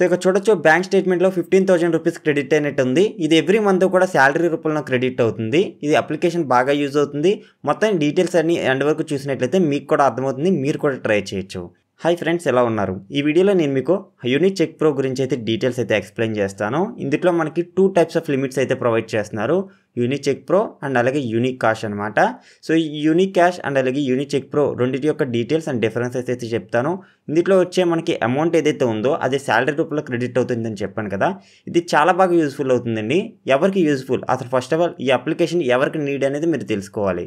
so ఇక చూడొచ్చు bank స్టేట్మెంట్లో ఫిఫ్టీన్ థౌసండ్ రూపీస్ క్రెడిట్ అయినట్టు ఉంది ఇది ఎవ్రీ మంత్ కూడా శాలరీ రూపంలో క్రెడిట్ అవుతుంది ఇది అప్లికేషన్ బాగా యూజ్ అవుతుంది మొత్తం డీటెయిల్స్ అన్ని ఎండ్ వరకు చూసినట్లయితే మీకు కూడా అర్థమవుతుంది మీరు కూడా ట్రై చేయొచ్చు హాయ్ ఫ్రెండ్స్ ఎలా ఉన్నారు ఈ వీడియోలో నేను మీకు యూనిట్ చెక్ ప్రో గురించి అయితే డీటెయిల్స్ అయితే ఎక్స్ప్లెయిన్ చేస్తాను ఇందులో మనకి టూ టైప్స్ ఆఫ్ లిమిట్స్ అయితే ప్రొవైడ్ చేస్తున్నారు యూనిచెక్ ప్రో అండ్ అలాగే యూనిక్ కాష్ అనమాట సో ఈ యూనిక్ క్యాష్ అండ్ అలాగే యూనిచెక్ ప్రో రెండింటి యొక్క డీటెయిల్స్ అండ్ డిఫరెన్సెస్ అయితే చెప్తాను ఇందులో వచ్చే మనకి అమౌంట్ ఏదైతే ఉందో అది శాలరీ రూపంలో క్రెడిట్ అవుతుందని చెప్పాను కదా ఇది చాలా బాగా యూస్ఫుల్ అవుతుందండి ఎవరికి యూస్ఫుల్ అసలు ఫస్ట్ ఆఫ్ ఆల్ ఈ అప్లికేషన్ ఎవరికి నీడ్ అనేది మీరు తెలుసుకోవాలి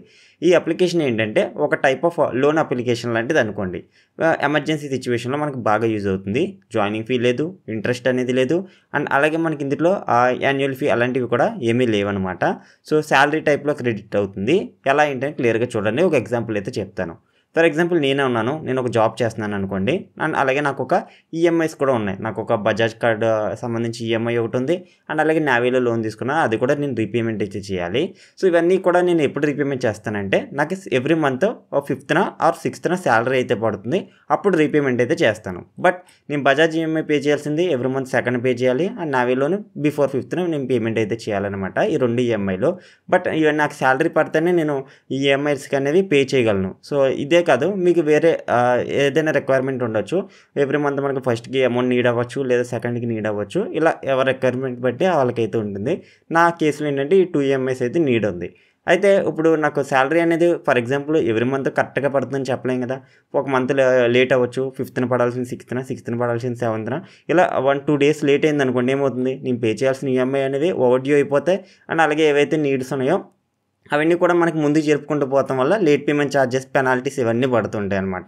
ఈ అప్లికేషన్ ఏంటంటే ఒక టైప్ ఆఫ్ లోన్ అప్లికేషన్ లాంటిది అనుకోండి ఎమర్జెన్సీ సిచ్యువేషన్లో మనకి బాగా యూజ్ అవుతుంది జాయినింగ్ ఫీ లేదు ఇంట్రెస్ట్ అనేది లేదు అండ్ అలాగే మనకి ఇందులో యాన్యువల్ ఫీ అలాంటివి కూడా ఏమీ లేవన్నమాట సో శాలరీ టైప్లో క్రెడిట్ అవుతుంది ఎలా ఏంటంటే క్లియర్గా చూడండి ఒక ఎగ్జాంపుల్ అయితే చెప్తాను ఫర్ ఎగ్జాంపుల్ నేనే ఉన్నాను నేను ఒక జాబ్ చేస్తున్నాను అనుకోండి అండ్ అలాగే నాకు ఒక ఈఎంఐస్ e కూడా ఉన్నాయి నాకు ఒక బజాజ్ కార్డు సంబంధించి ఈఎంఐ e ఒకటి ఉంది అండ్ అలాగే నావీలో లోన్ తీసుకున్నాను అది కూడా నేను రీపేమెంట్ ఇచ్చి చేయాలి సో ఇవన్నీ కూడా నేను ఎప్పుడు రీపేమెంట్ చేస్తానంటే నాకు ఎవ్రీ మంత్ ఫిఫ్త్న ఆర్ సిక్స్త్న శాలరీ అయితే పడుతుంది అప్పుడు రీపేమెంట్ అయితే చేస్తాను బట్ నేను బజాజ్ ఈఎంఐ e పే చేయాల్సింది ఎవ్రీ మంత్ సెకండ్ పే చేయాలి అండ్ నావీలోను బిఫోర్ ఫిఫ్త్న నేను పేమెంట్ అయితే చేయాలన్నమాట ఈ రెండు ఈఎంఐలో బట్ నాకు శాలరీ పడితేనే నేను ఈఎంఐస్కి అనేది పే చేయగలను సో ఇదే కాదు మీకు వేరే ఏదైనా రిక్వైర్మెంట్ ఉండొచ్చు ఎవ్రీ మంత్ మనకు ఫస్ట్కి అమౌంట్ నీడ్ అవ్వచ్చు లేదా సెకండ్కి నీడ్ అవ్వచ్చు ఇలా ఎవరి రిక్వైర్మెంట్ బట్టి వాళ్ళకైతే ఉంటుంది నా కేసులో ఏంటంటే ఈ టూ ఈఎంఐస్ అయితే నీడ్ ఉంది అయితే ఇప్పుడు నాకు శాలరీ అనేది ఫర్ ఎగ్జాంపుల్ ఎవ్రీ మంత్ కరెక్ట్గా పడుతుందని చెప్పలేం కదా ఒక మంత్ లేట్ అవ్వచ్చు ఫిఫ్త్న పడాల్సిన సిక్స్త్న సిక్స్త్న పడాల్సిన సెవెంత్న ఇలా వన్ టూ డేస్ లేట్ అయింది అనుకోండి ఏమవుతుంది నేను పే చేయాల్సిన ఈఎంఐ e అనేది ఓవర్డ్యూ అయిపోతే అండ్ అలాగే ఏవైతే నీడ్స్ ఉన్నాయో అవన్నీ కూడా మనకి ముందు జరుపుకుంటూ పోతాం వల్ల లేట్ పేమెంట్ ఛార్జెస్ పెనాల్టీస్ ఇవన్నీ పడుతుంటాయి అనమాట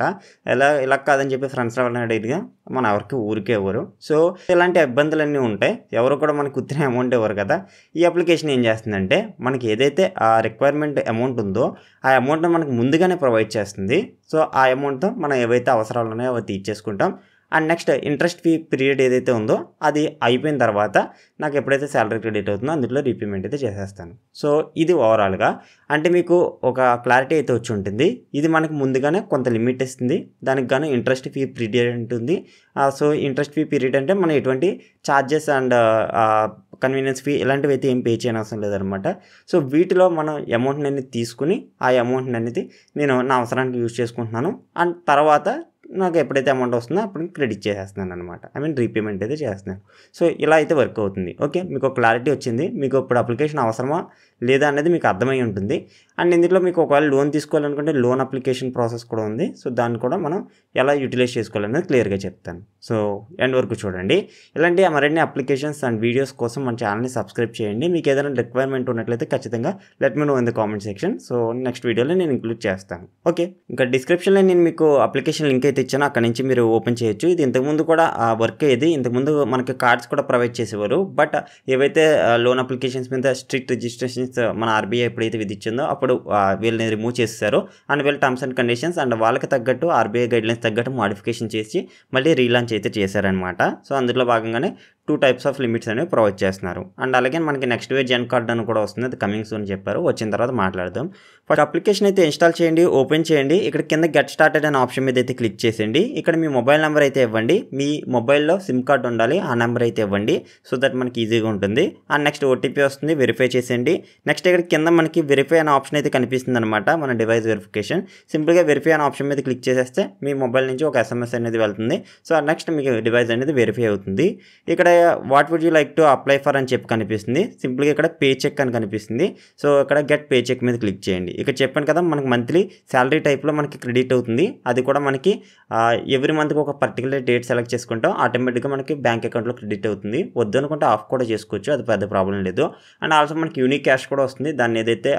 ఎలా ఇలా కాదని చెప్పి ఫ్రెండ్స్ అడిగిగా మన ఎవరికి ఊరికే ఎవరు సో ఇలాంటి ఇబ్బందులన్నీ ఉంటాయి ఎవరు కూడా మనకు కుత్తిన అమౌంట్ ఇవ్వరు కదా ఈ అప్లికేషన్ ఏం చేస్తుందంటే మనకి ఏదైతే ఆ రిక్వైర్మెంట్ అమౌంట్ ఉందో ఆ అమౌంట్ని మనకు ముందుగానే ప్రొవైడ్ చేస్తుంది సో ఆ అమౌంట్తో మనం ఏవైతే అవసరాలు ఉన్నాయో అవి తీర్చేసుకుంటాం and next interest free period ఏదైతే ఉందో అది అయిపోయిన తర్వాత నాకు ఎప్పుడైతే శాలరీ క్రెడిట్ అవుతుందో అందులో రీపేమెంట్ అయితే చేసేస్తాను సో ఇది ఓవరాల్గా అంటే మీకు ఒక క్లారిటీ అయితే వచ్చి ఉంటుంది ఇది మనకు ముందుగానే కొంత లిమిట్ ఇస్తుంది దానికి గాను ఇంట్రెస్ట్ ఫీ పీరియడ్ ఉంటుంది సో ఇంట్రెస్ట్ ఫీ పీరియడ్ అంటే మనం ఎటువంటి ఛార్జెస్ అండ్ కన్వీనియన్స్ ఫీ ఇలాంటివి అయితే ఏం పే చేయని అవసరం లేదనమాట సో వీటిలో మనం అమౌంట్ని అనేది తీసుకుని ఆ అమౌంట్ని అనేది నేను నా అవసరానికి యూజ్ చేసుకుంటున్నాను అండ్ తర్వాత నాకు ఎప్పుడైతే అమౌంట్ వస్తుందో అప్పుడు క్రెడిట్ చేసేస్తున్నాను అనమాట ఐ మీన్ రీపేమెంట్ అయితే చేస్తున్నాను సో ఇలా అయితే వర్క్ అవుతుంది ఓకే మీకు క్లారిటీ వచ్చింది మీకు ఇప్పుడు అప్లికేషన్ అవసరమా లేదా అనేది మీకు అర్థమై ఉంటుంది అండ్ ఇందులో మీకు ఒకవేళ లోన్ తీసుకోవాలనుకుంటే లోన్ అప్లికేషన్ ప్రాసెస్ కూడా ఉంది సో దాన్ని కూడా మనం ఎలా యూటిలైజ్ చేసుకోవాలనేది క్లియర్గా చెప్తాను సో ఎండ్ వరకు చూడండి ఇలాంటి మరిన్ని అప్లికేషన్స్ అండ్ వీడియోస్ కోసం మన ఛానల్ని సబ్స్క్రైబ్ చేయండి మీకు ఏదైనా రిక్వైర్మెంట్ ఉన్నట్లయితే ఖచ్చితంగా let me know in the comment section so next వీడియోలో నేను ఇంక్లూడ్ చేస్తాను ఓకే ఇంకా డిస్క్రిప్షన్లో నేను మీకు అప్లికేషన్ లింక్ అయితే ఇచ్చానో అక్కడ నుంచి మీరు ఓపెన్ చేయొచ్చు ఇది ఇంతకుముందు కూడా ఆ వర్క్ ఇది ఇంతకుముందు మనకి కార్డ్స్ కూడా ప్రొవైడ్ చేసేవారు బట్ ఏవైతే లోన్ అప్లికేషన్స్ మీద స్ట్రిక్ట్ రిజిస్ట్రేషన్స్ మన ఆర్బీఐ ఎప్పుడైతే విధించిందో అప్పుడు వీళ్ళని రిమూవ్ చేస్తారు అండ్ వీళ్ళ టర్మ్స్ అండ్ కండిషన్స్ అండ్ వాళ్ళకి తగ్గట్టు ఆర్బీఐ గైడ్లైన్స్ తగ్గట్టు మోడిఫికేషన్ చేసి మళ్ళీ రీలాంచ్ అయితే చేశారనమాట సో అందులో భాగంగానే టూ టైప్స్ ఆఫ్ లిమిట్స్ అనేవి ప్రొవైడ్ చేస్తున్నారు అండ్ అలాగే మనకి నెక్స్ట్ వే జెన్ కార్డ్ అని కూడా వస్తుంది అది కమింగ్ సూన్ చెప్పారు వచ్చిన తర్వాత మాట్లాడదాం ఫస్ట్ అప్లికేషన్ అయితే ఇన్స్టాల్ చేయండి ఓపెన్ చేయండి ఇక్కడ కింద గెట్ స్టార్టెడ్ అనే ఆప్షన్ మీద అయితే క్లిక్ చేసేయండి ఇక్కడ మీ మొబైల్ నెంబర్ అయితే ఇవ్వండి మీ మొబైల్లో సిమ్ కార్డ్ ఉండాలి ఆ నెంబర్ అయితే ఇవ్వండి సో దట్ మనకి ఈజీగా ఉంటుంది ఆ నెక్స్ట్ ఓటీపీ వస్తుంది వెరిఫై చేసేయండి నెక్స్ట్ ఇక్కడ కింద మనకి వెరిఫై అనే ఆప్షన్ అయితే కనిపిస్తుంది అనమాట మన డివైస్ వెరిఫికేషన్ సింపుల్గా వెరిఫై అనే ఆప్షన్ మీద క్లిక్ చేసేస్తే మీ మొబైల్ నుంచి ఒక ఎస్ఎంఎస్ అనేది వెళ్తుంది సో నెక్స్ట్ మీకు డివైస్ అనేది వెరిఫై అవుతుంది ఇక్కడ what would you like to apply for అని చెప్పి కనిపిస్తుంది సింపుల్గా ఇక్కడ పే చెక్ అని కనిపిస్తుంది సో ఇక్కడ గెట్ పే చెక్ మీద క్లిక్ చేయండి ఇక చెప్పాను కదా మనకి మంత్లీ శాలరీ టైప్లో మనకి క్రెడిట్ అవుతుంది అది కూడా మనకి ఎవ్రీ మంత్కి ఒక పర్టికులర్ డేట్ సెలెక్ట్ చేసుకుంటాం ఆటోమేటిక్గా మనకి బ్యాంక్ అకౌంట్లో క్రెడిట్ అవుతుంది వద్దు అనుకుంటే ఆఫ్ కూడా చేసుకోవచ్చు అది పెద్ద ప్రాబ్లం లేదు అండ్ ఆల్సో మనకి యూనిక్ క్యాష్ కూడా వస్తుంది దాన్ని ఏదైతే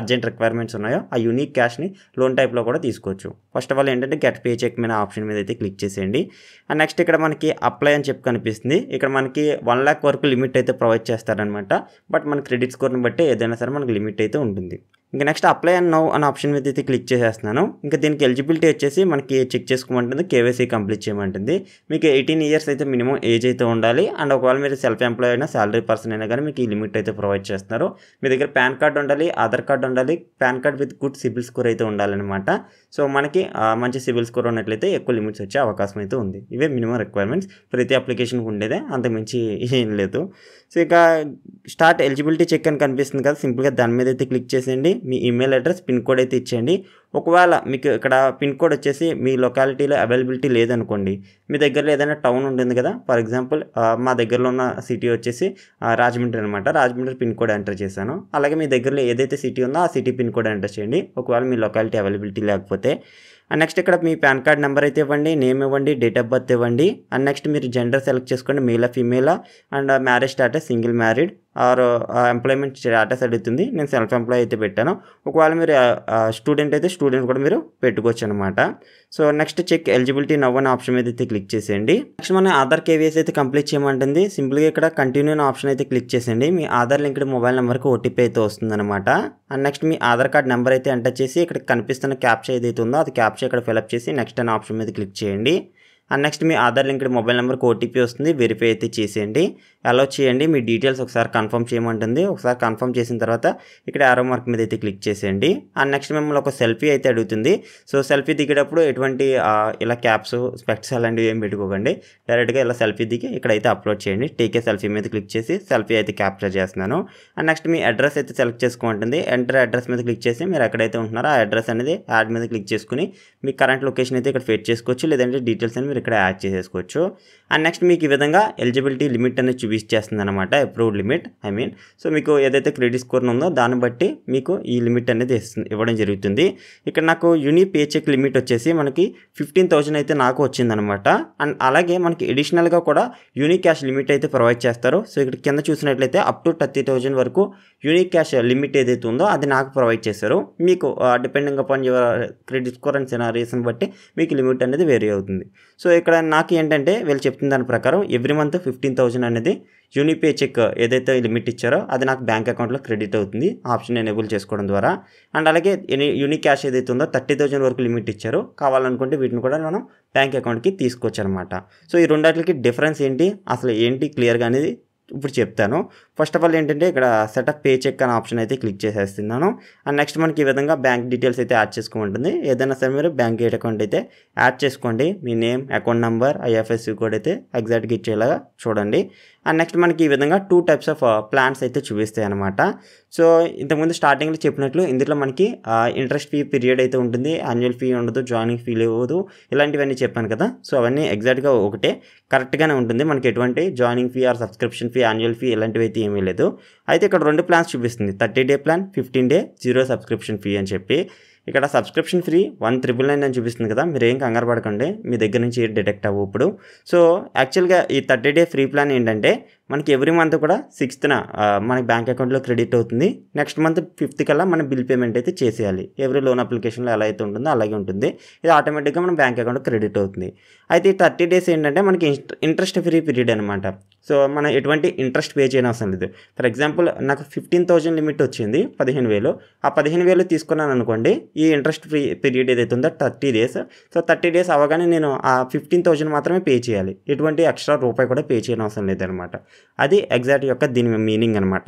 అర్జెంట్ రిక్వైర్మెంట్స్ ఉన్నాయో ఆ యూనిక్ క్యాష్ని లోన్ టైప్లో కూడా తీసుకోవచ్చు ఫస్ట్ ఆఫ్ ఆల్ ఏంటంటే గెట్ పే చెక్ మీద ఆప్షన్ మీద అయితే క్లిక్ చేసేయండి అండ్ నెక్స్ట్ ఇక్కడ మనకి అప్లై అని చెప్పి కనిపిస్తుంది ఇక్కడ మనకి వన్ ల్యాక్ వరకు లిమిట్ అయితే ప్రొవైడ్ చేస్తారనమాట బట్ మన క్రెడిట్ స్కోర్ని బట్టి ఏదైనా సరే మనకు లిమిట్ అయితే ఉంటుంది ఇంక నెక్స్ట్ అప్లై అండ్ నౌ అనే ఆప్షన్ మీద అయితే క్లిక్ చేసేస్తున్నాను ఇంకా దీనికి ఎలిజిబిలిటీ వచ్చేసి మనకి చెక్ చేసుకోమంటుంది కేవైసీ కంప్లీట్ చేయమంటుంది మీకు ఎయిటీన్ ఇయర్స్ అయితే మినిమం ఏజ్ అయితే ఉండాలి అండ్ ఒకవేళ మీరు సెల్ఫ్ ఎంప్లాయ్ అయినా శాలరీ పర్సన్ అయినా కానీ మీకు ఈ లిమిట్ అయితే ప్రొవైడ్ చేస్తున్నారు మీ దగ్గర పాన్ కార్డ్ ఉండాలి ఆధార్ కార్డ్ ఉండాలి PAN card with good CIBIL score అయితే ఉండాలన్నమాట సో మనకి మంచి సిబిల్ స్కోర్ ఉన్నట్లయితే ఎక్కువ లిమిట్స్ వచ్చే అవకాశం అయితే ఉంది ఇవే మినిమం రిక్వైర్మెంట్స్ ప్రతి అప్లికేషన్కి ఉండేదే అంత మించి ఏం లేదు సో ఇక స్టార్ట్ ఎలిజిబిలిటీ చెక్ అని కనిపిస్తుంది కదా సింపుల్గా దాని మీద అయితే క్లిక్ చేసేయండి మీ ఈమెయిల్ అడ్రస్ పిన్ కోడ్ అయితే ఇచ్చేయండి ఒకవేళ మీకు ఇక్కడ పిన్ కోడ్ వచ్చేసి మీ లొకాలిటీలో అవైలబిలిటీ లేదనుకోండి మీ దగ్గరలో ఏదైనా టౌన్ ఉంటుంది కదా ఫర్ ఎగ్జాంపుల్ మా దగ్గరలో ఉన్న సిటీ వచ్చేసి రాజమండ్రి అనమాట రాజమండ్రి పిన్ కోడ్ ఎంటర్ చేశాను అలాగే మీ దగ్గరలో ఏదైతే సిటీ ఉందో ఆ సిటీ పిన్ కోడ్ ఎంటర్ చేయండి ఒకవేళ మీ లొకాలిటీ అవైలబిలిటీ లేకపోతే అండ్ నెక్స్ట్ ఇక్కడ మీ పాన్ కార్డ్ నెంబర్ అయితే ఇవ్వండి నేమ్ ఇవ్వండి డేట్ ఆఫ్ బర్త్ ఇవ్వండి అండ్ నెక్స్ట్ మీరు జెండర్ సెలెక్ట్ చేసుకోండి మేలా ఫీమేలా and marriage status single married or employment status అడుగుతుంది నేను సెల్ఫ్ ఎంప్లాయ్ అయితే పెట్టాను ఒకవేళ మీరు స్టూడెంట్ అయితే స్టూడెంట్ కూడా మీరు పెట్టుకోవచ్చు అనమాట so next check eligibility now అనే ఆప్షన్ మీద అయితే క్లిక్ చేసేయండి నెక్స్ట్ మనం ఆధార్ కేవీఎస్ అయితే కంప్లీట్ చేయమంటుంది సింపుల్గా ఇక్కడ కంటిన్యూ అనే ఆప్షన్ అయితే క్లిక్ చేసేయండి మీ ఆధార్ లింక్డ్ మొబైల్ నెంబర్కి ఓటీపీ అయితే అనమాట అండ్ నెక్స్ట్ మీ ఆధార్ కార్డ్ నెంబర్ అయితే ఎంటర్ చేసి ఇక్కడ కనిపిస్తున్న క్యాప్చా ఏదైతే ఉందో అది క్యాప్చా ఇక్కడ ఫిలప్ చేసి నెక్స్ట్ అనే ఆప్షన్ మీద క్లిక్ చేయండి అండ్ నెక్స్ట్ మీ ఆధార్ లింక్డ్ మొబైల్ నెంబర్కి ఓటీపీ వస్తుంది వెరిఫై అయితే చేసేయండి అలౌ చేయండి మీ డీటెయిల్స్ ఒకసారి కన్ఫర్మ్ చేయమంటుంది ఒకసారి కన్ఫర్మ్ చేసిన తర్వాత ఇక్కడ ఆరో మార్క్ మీద అయితే క్లిక్ చేసేయండి అండ్ నెక్స్ట్ మిమ్మల్ని ఒక సెల్ఫీ అయితే అడుగుతుంది సో సెల్ఫీ దిగేటప్పుడు ఎటువంటి ఇలా క్యాప్స్ స్పెక్ట్స్ అలాంటివి ఏం పెట్టుకోకండి డైరెక్ట్గా ఇలా సెల్ఫీ దిగి ఇక్కడైతే అప్లోడ్ చేయండి టీకే సెల్ఫీ మీద క్లిక్ చేసి సెల్ఫీ అయితే క్యాప్చర్ చేస్తున్నాను అండ్ నెక్స్ట్ మీ అడ్రస్ అయితే సెలెక్ట్ చేసుకోమంటుంది ఎంటర్ అడ్రస్ మీద క్లిక్ చేసి మీరు ఎక్కడైతే ఉంటున్నారో ఆ అడ్రస్ అనేది యాడ్ మీద క్లిక్ చేసుకుని మీ కరెంట్ లొకేషన్ అయితే ఇక్కడ ఫేట్ చేసుకోవచ్చు లేదంటే డీటెయిల్స్ అని మీరు ఇక్కడ యాడ్ చేసేసుకోవచ్చు అండ్ నెక్స్ట్ మీకు ఈ విధంగా ఎలిజిబిలిటీ లిమిట్ అనేది చూపి యూజ్ చేస్తుంది అనమాట approved limit I mean so మీకు ఏదైతే క్రెడిట్ స్కోర్ ఉందో దాన్ని బట్టి మీకు ఈ లిమిట్ అనేది ఇవ్వడం జరుగుతుంది ఇక్కడ నాకు యూని పే చెక్ లిమిట్ వచ్చేసి మనకి ఫిఫ్టీన్ థౌజండ్ అయితే నాకు వచ్చిందనమాట అండ్ అలాగే మనకి ఎడిషనల్గా కూడా యూనిక్ క్యాష్ లిమిట్ అయితే ప్రొవైడ్ చేస్తారు సో ఇక్కడ కింద చూసినట్లయితే అప్ టు థర్టీ థౌజండ్ వరకు యూనిక్ క్యాష్ లిమిట్ ఏదైతే ఉందో అది నాకు ప్రొవైడ్ చేశారు మీకు depending upon your credit score and సినారీస్ని బట్టి మీకు లిమిట్ అనేది వేరీ అవుతుంది సో ఇక్కడ నాకు ఏంటంటే వీళ్ళు చెప్తున్న దాని ప్రకారం ఎవ్రీ మంత్ ఫిఫ్టీన్ థౌజండ్ అనేది యూనిపే చెక్ ఏదైతే లిమిట్ ఇచ్చారో అది నాకు బ్యాంక్ అకౌంట్లో క్రెడిట్ అవుతుంది ఆప్షన్ ఎనేబుల్ చేసుకోవడం ద్వారా అండ్ అలాగే యూనిక్ క్యాష్ ఏదైతే ఉందో థర్టీ థౌజండ్ వరకు లిమిట్ ఇచ్చారో కావాలనుకుంటే వీటిని కూడా మనం బ్యాంక్ అకౌంట్కి తీసుకోవచ్చు అనమాట సో ఈ రెండాట్లకి డిఫరెన్స్ ఏంటి అసలు ఏంటి క్లియర్గా అనేది ఇప్పుడు చెప్తాను ఫస్ట్ ఆఫ్ ఆల్ ఏంటంటే ఇక్కడ సెటప్ పే చెక్ అనే ఆప్షన్ అయితే క్లిక్ చేసేస్తున్నాను అండ్ నెక్స్ట్ మనకి ఈ విధంగా బ్యాంక్ డీటెయిల్స్ అయితే యాడ్ చేసుకోమంటుంది ఏదైనా సరే మీరు బ్యాంక్ అకౌంట్ అయితే యాడ్ చేసుకోండి మీ name account number IFSC code అయితే ఎగ్జాక్ట్గా ఇచ్చేలాగా చూడండి అండ్ నెక్స్ట్ మనకి ఈ విధంగా టూ టైప్స్ ఆఫ్ ప్లాన్స్ అయితే చూపిస్తాయి అనమాట సో ఇంతకుముందు స్టార్టింగ్లో చెప్పినట్లు ఇందులో మనకి ఇంట్రెస్ట్ ఫీ పీరియడ్ అయితే ఉంటుంది యాన్యువల్ ఫీ ఉండదు జాయినింగ్ ఫీ లేవదు ఇలాంటివన్నీ చెప్పాను కదా సో అవన్నీ ఎగ్జాక్ట్గా ఒకటే కరెక్ట్గానే ఉంటుంది మనకి ఎటువంటి joining fee or subscription fee annual fee ఇలాంటివి అయితే ఏమీ లేదు అయితే ఇక్కడ రెండు ప్లాన్స్ చూపిస్తుంది thirty day plan fifteen day zero subscription fee అని చెప్పి ఇక్కడ subscription free one triple nine అని చూపిస్తుంది కదా మీరు ఏం కంగారు పడకండి మీ దగ్గర నుంచి డిటెక్ట్ అవ్వు ఇప్పుడు సో యాక్చువల్గా ఈ థర్టీ డే ఫ్రీ ప్లాన్ ఏంటంటే మనకి ఎవ్రీ మంత్ కూడా సిక్స్త్న మన బ్యాంక్ అకౌంట్లో క్రెడిట్ అవుతుంది నెక్స్ట్ మంత్ ఫిఫ్త్ కల్లా మన బిల్ పేమెంట్ అయితే చేసేయాలి ఎవ్రీ లోన్ అప్లికేషన్లో ఎలా అయితే ఉంటుందో అలాగే ఉంటుంది ఇది ఆటోమేటిక్గా మన బ్యాంక్ అకౌంట్ క్రెడిట్ అవుతుంది అయితే ఈ థర్టీ డేస్ ఏంటంటే మనకి ఇంట్రెస్ట్ ఫ్రీ పీరియడ్ అనమాట సో మనం ఎటువంటి ఇంట్రెస్ట్ పే చేయని అవసరం లేదు ఫర్ ఎగ్జాంపుల్ నాకు ఫిఫ్టీన్ థౌసండ్ లిమిట్ వచ్చింది పదిహేను వేలు ఆ పదిహేను వేలు తీసుకున్నాను అనుకోండి ఈ ఇంట్రెస్ట్ ఫ్రీ పీరియడ్ ఏదైతే ఉందో thirty days so thirty days అవగానే నేను ఆ ఫిఫ్టీన్ థౌజండ్ మాత్రమే పే చేయాలి ఎటువంటి ఎక్స్ట్రా రూపాయి కూడా పే చేయని అవసరం లేదనమాట అది ఎగ్జాక్ట్ యొక్క దీని మీనింగ్ అనమాట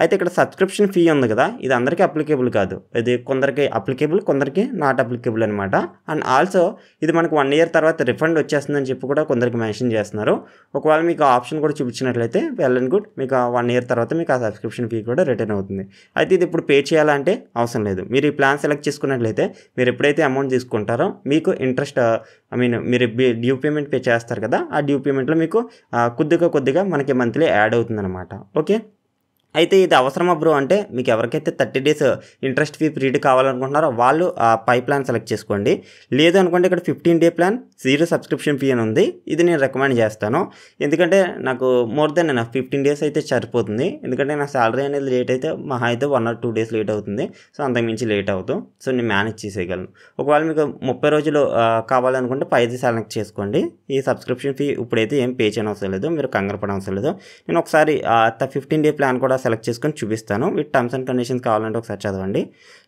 అయితే ఇక్కడ సబ్స్క్రిప్షన్ ఫీ ఉంది కదా ఇది అందరికీ అప్లికేబుల్ కాదు ఇది కొందరికి అప్లికేబుల్ కొందరికి నాట్ అప్లికేబుల్ అనమాట అండ్ ఆల్సో ఇది మనకు వన్ ఇయర్ తర్వాత రిఫండ్ వచ్చేస్తుందని చెప్పి కూడా కొందరికి మెన్షన్ చేస్తున్నారు ఒకవేళ మీకు ఆప్షన్ కూడా చూపించినట్లయితే వెల్ అండ్ గుడ్ మీకు వన్ ఇయర్ తర్వాత మీకు ఆ సబ్స్క్రిప్షన్ ఫీ కూడా రిటర్న్ అవుతుంది అయితే ఇది ఇప్పుడు పే చేయాలంటే అవసరం లేదు మీరు ఈ ప్లాన్ సెలెక్ట్ చేసుకున్నట్లయితే మీరు ఎప్పుడైతే అమౌంట్ తీసుకుంటారో మీకు ఇంట్రెస్ట్ ఐ మీన్ మీరు డ్యూ పేమెంట్ పే చేస్తారు కదా ఆ డ్యూ పేమెంట్లో మీకు కొద్దిగా కొద్దిగా మనకి మంత్లీ యాడ్ అవుతుందన్నమాట ఓకే అయితే ఇది అవసరమా బ్రో అంటే మీకు ఎవరికైతే thirty days interest free period కావాలనుకుంటున్నారో వాళ్ళు ఆ పై ప్లాన్ సెలెక్ట్ చేసుకోండి లేదు అనుకుంటే ఇక్కడ fifteen day plan zero subscription fee అని ఉంది ఇది నేను రికమెండ్ చేస్తాను ఎందుకంటే నాకు మోర్ దెన్ నా ఫిఫ్టీన్ డేస్ అయితే సరిపోతుంది ఎందుకంటే నా శాలరీ అనేది లేట్ అయితే మహా అయితే one or two days late అవుతుంది సో అంతకుమించి లేట్ అవుతూ సో నేను మేనేజ్ చేసేయగలను ఒకవేళ మీకు ముప్పై రోజులు కావాలనుకుంటే పైది సెలెక్ట్ చేసుకోండి ఈ సబ్స్క్రిప్షన్ ఫీ ఇప్పుడైతే ఏం పే చేయనవసరం లేదు మీరు కంగారు పడవసరం లేదు నేను ఒకసారి ఫిఫ్టీన్ డే ప్లాన్ కూడా సెలెక్ట్ చేసుకొని చూపిస్తాను విత్ టర్మ్స్ అండ్ కండిషన్స్ కావాలంటే ఒకసారి చదవండి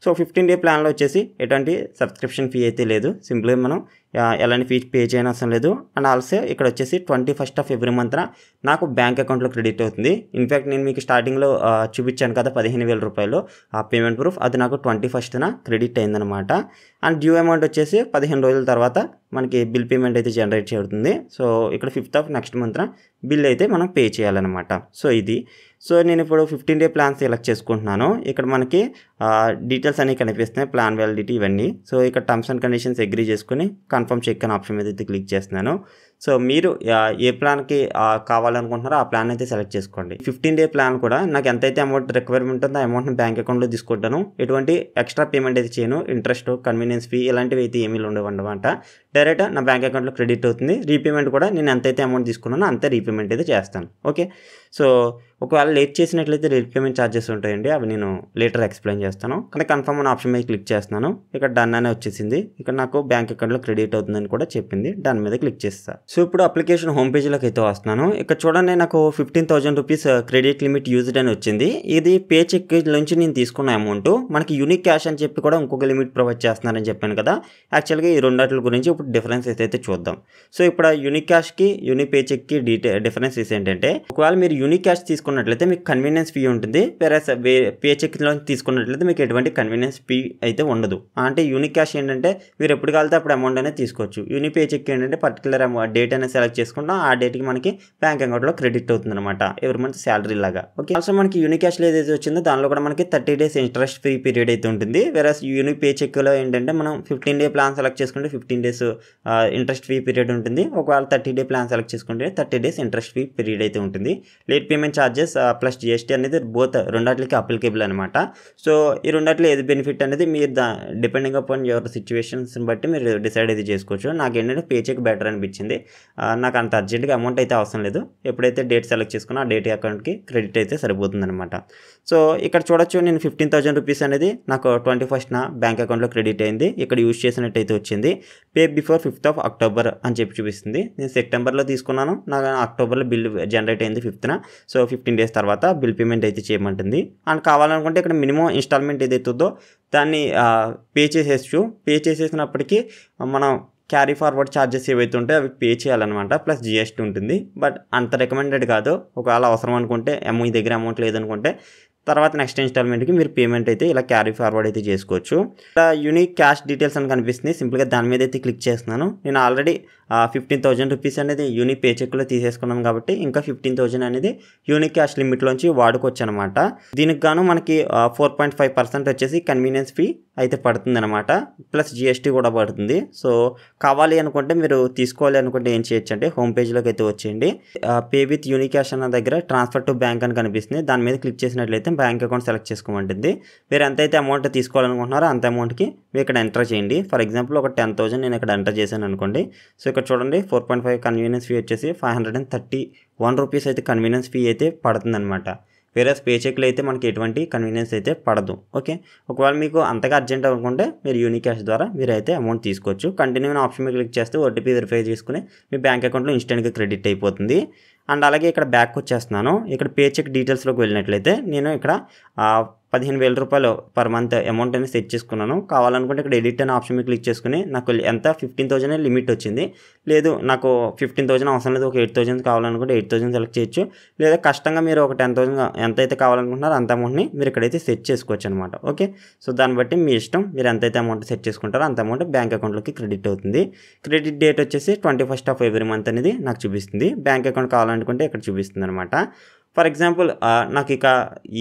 సో ఫిఫ్టీన్ డే ప్లాన్లో వచ్చేసి ఎటువంటి సబ్స్క్రిప్షన్ ఫీ అయితే లేదు సింపుల్గా మనం ఎలాంటి ఫీ పే చేయని అవసరం లేదు అండ్ ఆల్సో ఇక్కడ వచ్చేసి ట్వంటీ ఫస్ట్ ఆఫ్ ఎవ్రీ మంత్న నాకు బ్యాంక్ అకౌంట్లో క్రెడిట్ అవుతుంది ఇన్ఫ్యాక్ట్ నేను మీకు స్టార్టింగ్లో చూపించాను కదా పదిహేను వేల రూపాయలు ఆ పేమెంట్ ప్రూఫ్ అది నాకు ట్వంటీ ఫస్ట్న క్రెడిట్ అయిందనమాట అండ్ డ్యూ అమౌంట్ వచ్చేసి పదిహేను రోజుల తర్వాత మనకి బిల్ పేమెంట్ అయితే జనరేట్ చేయబడుతుంది సో ఇక్కడ ఫిఫ్త్ ఆఫ్ నెక్స్ట్ మంత్న బిల్ అయితే మనం పే చేయాలన్నమాట సో ఇది సో నేను ఇప్పుడు ఫిఫ్టీన్ డే ప్లాన్ సెలెక్ట్ చేసుకుంటున్నాను ఇక్కడ మనకి డీటెయిల్స్ అన్నీ కనిపిస్తున్నాయి ప్లాన్ వ్యాలిడిటీ ఇవన్నీ సో ఇక్కడ టర్మ్స్ అండ్ కండిషన్స్ అగ్రీ చేసుకుని కన్ఫర్మ్ చెక్ అనే ఆప్షన్ మీద అయితే క్లిక్ చేస్తున్నాను సో మీరు ఏ ప్లాన్కి కావాలనుకుంటున్నారో ఆ ప్లాన్ అయితే సెలెక్ట్ చేసుకోండి ఫిఫ్టీన్ డే ప్లాన్ కూడా నాకు ఎంతైతే అమౌంట్ రిక్వైర్మెంట్ ఉందో ఆ అమౌంట్ని బ్యాంక్ అకౌంట్లో తీసుకుంటాను ఎటువంటి ఎక్స్ట్రా పేమెంట్ అయితే చేయను ఇంట్రెస్ట్ కన్వీనియన్స్ ఫీ ఇలాంటివి అయితే ఏమీ ఉండవు అనమాట డైరెక్ట్ నా బ్యాంక్ అకౌంట్లో క్రెడిట్ అవుతుంది రీపేమెంట్ కూడా నేను ఎంతైతే అమౌంట్ తీసుకున్నానో అంతే రీపేమెంట్ అయితే చేస్తాను ఓకే సో ఒకవేళ లేట్ చేసినట్లయితే లేట్ పేమెంట్ ఛార్జెస్ ఉంటాయండి అవి నేను లేటర్ ఎక్స్ప్లెయిన్ చేస్తాను కానీ కన్ఫర్మ్ అనే ఆప్షన్ మీద క్లిక్ చేస్తున్నాను ఇక్కడ డన్ అనే వచ్చేసింది ఇక్కడ నాకు బ్యాంక్ అకౌంట్లో క్రెడిట్ అవుతుందని కూడా చెప్పింది దాని మీద క్లిక్ చేస్తాను సో ఇప్పుడు అప్లికేషన్ హోమ్ పేజ్లోకి అయితే వస్తున్నాను ఇక్కడ చూడండి నాకు fifteen thousand rupees credit limit used అని వచ్చింది ఇది పే చెక్ నుంచి నేను తీసుకున్న అమౌంట్ మనకి యూనిక్ క్యాష్ అని చెప్పి కూడా ఇంకొక లిమిట్ ప్రొవైడ్ చేస్తున్నారని చెప్పాను కదా యాక్చువల్గా ఈ రెండాటి గురించి ఇప్పుడు డిఫరెన్స్ అయితే చూద్దాం సో ఇప్పుడు యూనిక్ క్యాష్కి యూనిక్ పే చెక్కి డీటే డిఫరెన్సెస్ ఏంటంటే ఒకవేళ మీరు యూనిక్ క్యాష్ తీసుకున్నట్లయితే మీకు కన్వీనియన్స్ ఫీ ఉంటుంది వేరే పే చెక్లో తీసుకున్నట్లయితే మీకు ఎటువంటి కన్వీనియన్స్ ఫీ అయితే ఉండదు అంటే యూనిక్ క్యాష్ ఏంటంటే మీరు ఎప్పుడు కలితే అప్పుడు అమౌంట్ అనేది తీసుకోవచ్చు యూనిక్ పే చెక్ ఏంటంటే పర్టికులర్ డేట్ అనేది సెలెక్ట్ చేసుకుంటాం ఆ డేట్కి మనకి బ్యాంక్ అకౌంట్లో క్రెడిట్ అవుతుంది అనమాట ఎవరి మంత్ శాలరీ లాగా ఓకే అసలు మనకి యూనిక్ క్యాష్లో ఏదైతే వచ్చిందో దానిలో కూడా మనకి thirty days interest free period అయితే ఉంటుంది వేరే యూనిక్ పే చెక్లో ఏంటంటే మనం ఫిఫ్టీన్ డే ప్లాన్ సెలెక్ట్ చేసుకుంటే fifteen days interest free period ఉంటుంది ఒకవేళ థర్టీ డే ప్లాన్ సెలెక్ట్ చేసుకుంటే thirty days interest free period అయితే ఉంటుంది late payment charges plus GST అనేది బోత్ రెండాట్లకి అప్లికేబుల్ అనమాట సో ఈ రెండాట్లో ఏది బెనిఫిట్ అనేది మీరు దా డిపెండింగ్ అపాన్ యువర్ సిచ్యువేషన్స్ని బట్టి మీరు డిసైడ్ అయితే చేసుకోవచ్చు నాకు ఏంటంటే పే బెటర్ అనిపించింది నాకు అంత అర్జెంట్గా అమౌంట్ అయితే అవసరం లేదు ఎప్పుడైతే డేట్ సెలెక్ట్ చేసుకున్నా ఆ డేట్ అకౌంట్కి క్రెడిట్ అయితే సరిపోతుంది అనమాట సో ఇక్కడ చూడొచ్చు నేను ఫిఫ్టీన్ థౌసండ్ రూపీస్ అనేది నాకు ట్వంటీ ఫస్ట్న బ్యాంక్ అకౌంట్లో క్రెడిట్ అయింది ఇక్కడ యూజ్ చేసినట్టయితే వచ్చింది pay before fifth of October అని చెప్పి చూపిస్తుంది నేను సెప్టెంబర్లో తీసుకున్నాను నాకు అక్టోబర్లో బిల్ జనరేట్ అయింది ఫిఫ్త్న సో ఫిఫ్టీన్ డేస్ తర్వాత బిల్ పేమెంట్ అయితే చేయమంటుంది అండ్ కావాలనుకుంటే ఇక్కడ మినిమం ఇన్స్టాల్మెంట్ ఏదైతుందో దాన్ని పే చేసేసు పే చేసేసినప్పటికీ మనం క్యారీ ఫార్వర్డ్ ఛార్జెస్ ఏవైతే ఉంటే అవి పే చేయాలన్నమాట ప్లస్ జిఎస్టీ ఉంటుంది బట్ అంత రికమెండెడ్ కాదు ఒకవేళ అవసరం అనుకుంటే అమౌంట్ దగ్గర అమౌంట్ లేదనుకుంటే తర్వాత నెక్స్ట్ ఇన్స్టాల్మెంట్కి మీరు పేమెంట్ అయితే ఇలా క్యారీ ఫార్వర్డ్ అయితే చేసుకోవచ్చు ఇలా యూనిక్ క్యాష్ డీటెయిల్స్ అని కనిపిస్తుంది సింపుల్గా దాని మీద అయితే క్లిక్ చేస్తున్నాను నేను ఆల్రెడీ ఫిఫ్టీన్ థౌజండ్ రూపీస్ అనేది యూనిక్ పే చెక్లో తీసేసుకున్నాను కాబట్టి ఇంకా ఫిఫ్టీన్ థౌజండ్ అనేది యూనిక్ క్యాష్ లిమిట్లోంచి వాడుకోవచ్చు అనమాట దీనికి గాను మనకి ఫోర్ పాయింట్ ఫైవ్ పర్సెంట్ వచ్చేసి కన్వీనియన్స్ ఫీ అయితే పడుతుంది అనమాట ప్లస్ జిఎస్టీ కూడా పడుతుంది సో కావాలి అనుకుంటే మీరు తీసుకోవాలి అనుకుంటే ఏం చేయొచ్చు అంటే హోమ్ పేజ్లోకి అయితే వచ్చేయండి పే విత్ యూనిక్ క్యాష్ అన్న దగ్గర ట్రాన్స్ఫర్ టు బ్యాంక్ అని కనిపిస్తుంది దాని మీద క్లిక్ చేసినట్లయితే బ్యాంక్ అకౌంట్ సెలెక్ట్ చేసుకోమంటుంది మీరు ఎంతైతే అమౌంట్ తీసుకోవాలనుకుంటున్నారో అంత అమౌంట్కి మీరు ఇక్కడ ఎంటర్ చేయండి ఫర్ ఎగ్జాంపుల్ ఒక టెన్ థౌసండ్ నేను ఇక్కడ ఎంటర్ చేశాను అనుకోండి సో ఇక్కడ చూడండి four point five convenience fee వచ్చేసి five hundred and thirty one rupees అయితే కన్వీనియన్స్ ఫీ అయితే పడుతుందన్నమాట వేరే స్పే చెక్లు అయితే మనకి ఎటువంటి కన్వీనియన్స్ అయితే పడదు ఓకే ఒకవేళ మీకు అంతగా అర్జెంట్ అనుకుంటే మీరు యూనిక్యాష్ ద్వారా మీరు అయితే అమౌంట్ తీసుకోవచ్చు కంటిన్యూ ఆప్షన్ మీద క్లిక్ చేస్తే ఓటీపీ వెరిఫై చేసుకుని మీ బ్యాంక్ అకౌంట్లో ఇన్స్టెంట్గా క్రెడిట్ అయిపోతుంది అండ్ అలాగే ఇక్కడ బ్యాక్ వచ్చేస్తున్నాను ఇక్కడ పే చెక్ డీటెయిల్స్లోకి వెళ్ళినట్లయితే నేను ఇక్కడ పదిహేను వేల రూపాయలు పర్ మంత్ అమౌంట్ అనేది సెట్ చేసుకున్నాను కావాలనుకుంటే ఇక్కడ ఎడిట్ అనే ఆప్షన్ మీద క్లిక్ చేసుకుని నాకు ఎంత ఫిఫ్టీన్ థౌసండ్ లిమిట్ వచ్చింది లేదు నాకు ఫిఫ్టీన్ థౌసండ్ అవసరం లేదు ఒక ఎయిట్ థౌసండ్ కావాలనుకుంటే ఎయిట్ థౌసండ్ సెలెక్ట్ చేయొచ్చు లేదా కష్టంగా మీరు ఒక టెన్ థౌసండ్ ఎంత అయితే కావాలనుకుంటున్నారో అంత అమౌంట్ని మీరు ఇక్కడైతే సెట్ చేసుకోవచ్చు అనమాట ఓకే సో దాన్ని బట్టి మీ ఇష్టం మీరు ఎంతైతే అమౌంట్ సెట్ చేసుకుంటారో అంత అమౌంట్ బ్యాంక్ అకౌంట్లోకి క్రెడిట్ అవుతుంది క్రెడిట్ డేట్ వచ్చేసి twenty first of February month అనేది నాకు చూపిస్తుంది బ్యాంక్ అకౌంట్ కావాలనుకుంటే ఇక్కడ చూపిస్తుంది అనమాట ఫర్ ఎగ్జాంపుల్ నాకు ఇక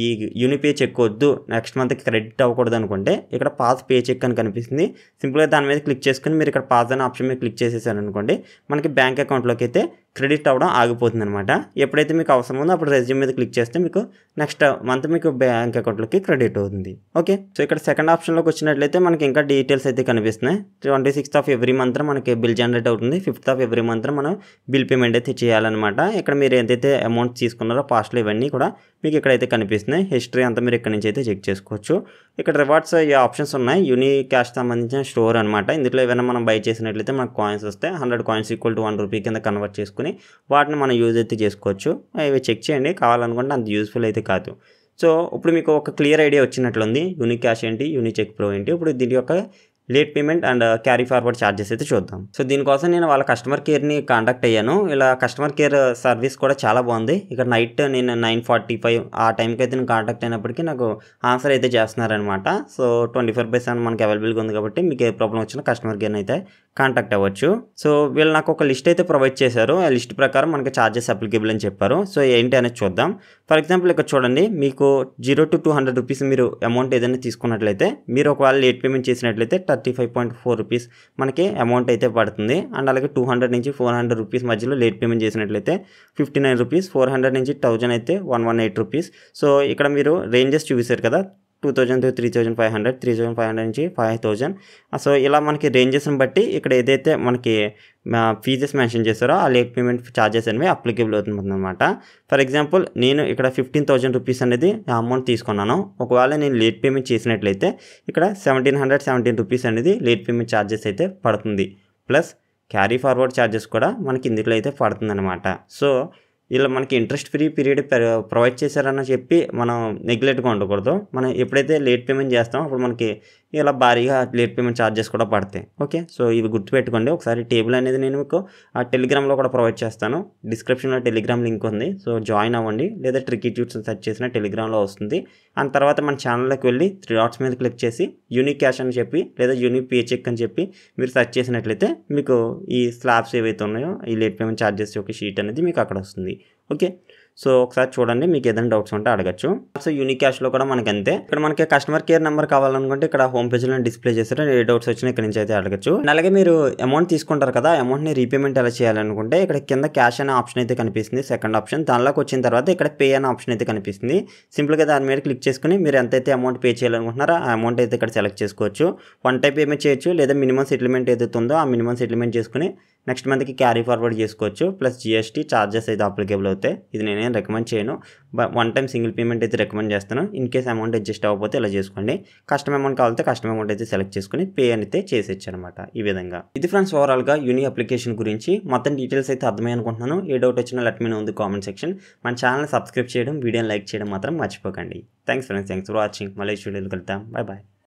ఈ యూనిపే చెక్ వద్దు నెక్స్ట్ మంత్ క్రెడిట్ అవ్వకూడదు అనుకుంటే ఇక్కడ పాస్ పే చెక్ అని కనిపిస్తుంది సింపుల్గా దాని మీద క్లిక్ చేసుకుని మీరు ఇక్కడ పాస్ అనే ఆప్షన్ మీద క్లిక్ చేసేసారు అనుకోండి మనకి బ్యాంక్ అకౌంట్లోకి అయితే క్రెడిట్ అవ్వడం ఆగిపోతుంది అనమాట ఎప్పుడైతే మీకు అవసరం ఉందో అప్పుడు రెజ్యూమ్ మీద క్లిక్ చేస్తే మీకు నెక్స్ట్ మంత్ మీకు బ్యాంక్ అకౌంట్లోకి క్రెడిట్ అవుతుంది ఓకే సో ఇక్కడ సెకండ్ ఆప్షన్లోకి వచ్చినట్లయితే మనకి ఇంకా డీటెయిల్స్ అయితే కనిపిస్తున్నాయి twenty sixth of every month మనకి బిల్ జనరేట్ అవుతుంది ఫిఫ్త్ ఆఫ్ ఎవ్రీ మంత్ మనం బిల్ పేమెంట్ అయితే చేయాలన్నమాట ఇక్కడ మీరు ఏదైతే అమౌంట్ తీసుకున్నారో పాస్ట్లో ఇవన్నీ కూడా మీకు ఇక్కడైతే కనిపిస్తున్నాయి హిస్టరీ అంతా మీరు ఇక్కడ నుంచి అయితే చెక్ చేసుకోవచ్చు ఇక్కడ రివార్డ్స్ ఈ ఆప్షన్స్ ఉన్నాయి యూని క్యాష్ సంబంధించిన స్టోర్ అనమాట ఇందులో ఏమైనా మనం బై చేసినట్లయితే మనకు కాయిన్స్ వస్తాయి hundred coins equal to one rupee కింద కన్వర్ట్ చేసుకుని వాటిని మనం యూజ్ అయితే చేసుకోవచ్చు ఇవి చెక్ చేయండి కావాలనుకుంటే అంత యూస్ఫుల్ అయితే కాదు సో ఇప్పుడు మీకు ఒక క్లియర్ ఐడియా వచ్చినట్లుంది యూనిక్ క్యాష్ ఏంటి యూనిక్ చెక్ ప్రో ఏంటి ఇప్పుడు దీని యొక్క late payment and carry forward charges అయితే చూద్దాం సో దీనికోసం నేను వాళ్ళ కస్టమర్ కేర్ని కాంటాక్ట్ అయ్యాను ఇలా కస్టమర్ కేర్ సర్వీస్ కూడా చాలా బాగుంది ఇక్కడ నైట్ నేను నైన్ ఫార్టీ ఫైవ్ ఆ టైంకి అయితే నేను కాంటాక్ట్ అయినప్పటికీ నాకు ఆన్సర్ అయితే చేస్తున్నారనమాట so twenty four by seven మనకి అవైలబుల్గా ఉంది కాబట్టి మీకు ఏ ప్రాబ్లం వచ్చినా కస్టమర్ కేర్ని అయితే కాంటాక్ట్ అవ్వచ్చు సో వీళ్ళు నాకు ఒక లిస్ట్ అయితే ప్రొవైడ్ చేశారు ఆ లిస్ట్ ప్రకారం మనకి ఛార్జెస్ అప్లికేబుల్ అని చెప్పారు సో ఏంటి అనేది చూద్దాం ఫర్ ఎగ్జాంపుల్ ఇక్కడ చూడండి మీకు zero to two hundred rupees మీరు అమౌంట్ ఏదైనా తీసుకున్నట్లయితే మీరు ఒకవేళ లేట్ పేమెంట్ చేసినట్లయితే thirty five point four rupees మనకి అమౌంట్ అయితే పడుతుంది అండ్ అలాగే టూ హండ్రెడ్ నుంచి ఫోర్ హండ్రెడ్ రూపీస్ మధ్యలో లేట్ పేమెంట్ చేసినట్లయితే fifty nine rupees four hundred నుంచి థౌజండ్ అయితే one one eight rupees so ఇక్కడ మీరు రేంజెస్ చూపిస్తారు కదా two thousand three thousand five hundred three thousand five hundred నుంచి ఫైవ్ థౌజండ్ సో ఇలా మనకి రేంజెస్ని బట్టి ఇక్కడ ఏదైతే మనకి ఫీజెస్ మెన్షన్ చేస్తారో ఆ లేట్ పేమెంట్ ఛార్జెస్ అనేవి అప్లికేబుల్ అవుతుందన్నమాట ఫర్ ఎగ్జాంపుల్ నేను ఇక్కడ ఫిఫ్టీన్ థౌజండ్ రూపీస్ అనేది అమౌంట్ తీసుకున్నాను ఒకవేళ నేను లేట్ పేమెంట్ చేసినట్లయితే ఇక్కడ సెవెంటీన్ హండ్రెడ్ సెవెంటీన్ రూపీస్ అనేది లేట్ పేమెంట్ ఛార్జెస్ అయితే పడుతుంది ప్లస్ క్యారీ ఫార్వర్డ్ ఛార్జెస్ కూడా మనకి ఇందులో అయితే పడుతుందన్నమాట సో వీళ్ళు మనకి ఇంట్రెస్ట్ ఫ్రీ పీరియడ్ ప్రొవైడ్ చేశారని చెప్పి మనం నెగ్లెక్ట్గా ఉండకూడదు మనం ఎప్పుడైతే లేట్ పేమెంట్ చేస్తామో అప్పుడు మనకి ఇలా భారీగా లేట్ పేమెంట్ ఛార్జెస్ కూడా పడతాయి ఓకే సో ఇవి గుర్తుపెట్టుకోండి ఒకసారి టేబుల్ అనేది నేను మీకు ఆ టెలిగ్రామ్లో కూడా ప్రొవైడ్ చేస్తాను డిస్క్రిప్షన్లో టెలిగ్రామ్ లింక్ ఉంది సో జాయిన్ అవ్వండి లేదా ట్రిక్ ట్యూట్స్ సెర్చ్ చేసిన టెలిగ్రామ్లో వస్తుంది ఆ తర్వాత మన ఛానల్లోకి వెళ్ళి త్రీ డాట్స్ మీద క్లిక్ చేసి యూనిక్ క్యాష్ అని చెప్పి లేదా యూనిక్ పే చెక్ అని చెప్పి మీరు సెర్చ్ చేసినట్లయితే మీకు ఈ స్లాబ్స్ ఏవైతే ఉన్నాయో ఈ లేట్ పేమెంట్ ఛార్జెస్ యొక్క షీట్ అనేది మీకు అక్కడ వస్తుంది ఓకే సో ఒకసారి చూడండి మీకు ఏదైనా డౌట్స్ ఉంటే అడగచ్చు సో యూనిక్యాష్లో కూడా మనకి అంతే ఇక్కడ మనకి కస్టమర్ కేర్ నెంబర్ కావాలనుకుంటే ఇక్కడ హోమ్ పేజ్లో డిస్ప్లే చేస్తారు ఏ డౌట్స్ వచ్చినా ఇక్కడ నుంచి అయితే అడగచ్చు అలాగే మీరు అమౌంట్ తీసుకుంటారు కదా అమౌంట్ని రీపేమెంట్ ఎలా చేయాలనుకుంటే ఇక్కడ కింద క్యాష్ అనే ఆప్షన్ అయితే కనిపిస్తుంది సెకండ్ ఆప్షన్ దానిలోకి వచ్చిన తర్వాత ఇక్కడ పే అనే ఆప్షన్ అయితే కనిపిస్తుంది సింపుల్గా దాని మీద క్లిక్ చేసుకుని మీరు ఎంతైతే అమౌంట్ పే చేయాలనుకుంటున్నారో ఆ అమౌంట్ అయితే ఇక్కడ సెలెక్ట్ చేసుకోవచ్చు వన్ టైప్ పేమెంట్ చేయొచ్చు లేదా మినిమం సెటిల్మెంట్ ఏదైతే ఉందో ఆ మినిమం సెటిల్మెంట్ చేసుకుని నెక్స్ట్ మంత్కి క్యారీ ఫార్వర్డ్ చేసుకోవచ్చు ప్లస్ జిఎస్టీ ఛార్జెస్ అయితే అప్లికేబుల్ అవుతాయి ఇది నేనేం రికమెండ్ చేయను వన్ టైం సింగిల్ పేమెంట్ అయితే రికమెండ్ చేస్తాను ఇన్ కేస్ అమౌంట్ అడ్జస్ట్ అవ్వకపోతే ఇలా చేసుకోండి కస్టమ్ అమౌంట్ కావాలంటే కస్టమ్ అమౌంట్ అయితే సెలెక్ట్ చేసుకుని పే అయితే చేసేచ్చు అనమాట ఈ విధంగా ఇది ఫ్రెండ్స్ ఓవరాల్గా యూని అప్లికేషన్ గురించి మొత్తం డీటెయిల్స్ అయితే అర్థమై అనుకుంటున్నాను ఏ డౌట్ వచ్చినా లెట్ మీన్ ఉంది కామెంట్ సెక్షన్ మన ఛానల్ సబ్స్క్రైబ్ చేయడం వీడియోని లైక్ చేయడం మాత్రం మర్చిపోకండి thanks friends thanks for watching మళ్ళీ స్టూడియోకి వెళ్తాం బాయ్ బాయ్